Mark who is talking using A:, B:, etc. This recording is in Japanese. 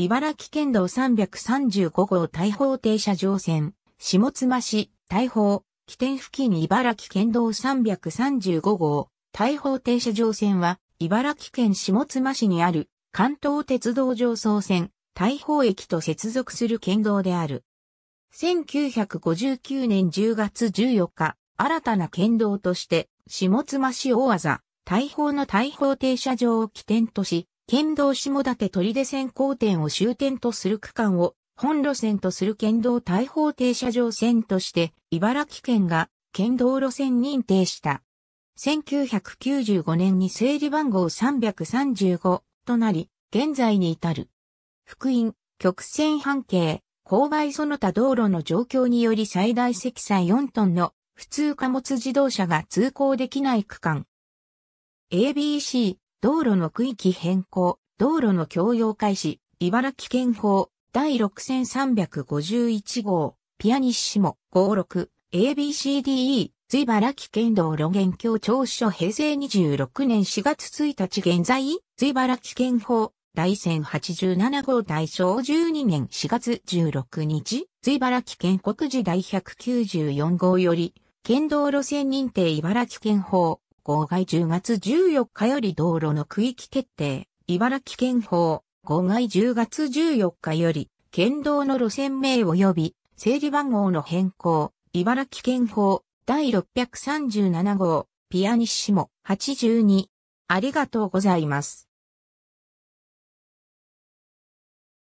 A: 茨城県道335号大砲停車場線、下妻市、大砲、起点付近茨城県道335号、大砲停車場線は、茨城県下妻市にある、関東鉄道上層線、大砲駅と接続する県道である。1959年10月14日、新たな県道として、下妻市大技、大砲の大砲停車場を起点とし、県道下立取出線交点を終点とする区間を本路線とする県道大砲停車場線として茨城県が県道路線認定した。1995年に整理番号335となり、現在に至る。福音、曲線半径、勾配その他道路の状況により最大積載4トンの普通貨物自動車が通行できない区間。ABC、道路の区域変更、道路の共用開始、茨城県法、第6351号、ピアニッシモ、56、ABCDE、ズ茨城県道路現況調書平成26年4月1日現在、ズ茨城県法、第1087号大正12年4月16日、ズ茨城県国時第194号より、県道路線認定茨城県法、号外10月14日より道路の区域決定、茨城県法、号外10月14日より、県道の路線名及び、整理番号の変更、茨城県法、第637号、ピアニッシモ、82。ありがとうございます。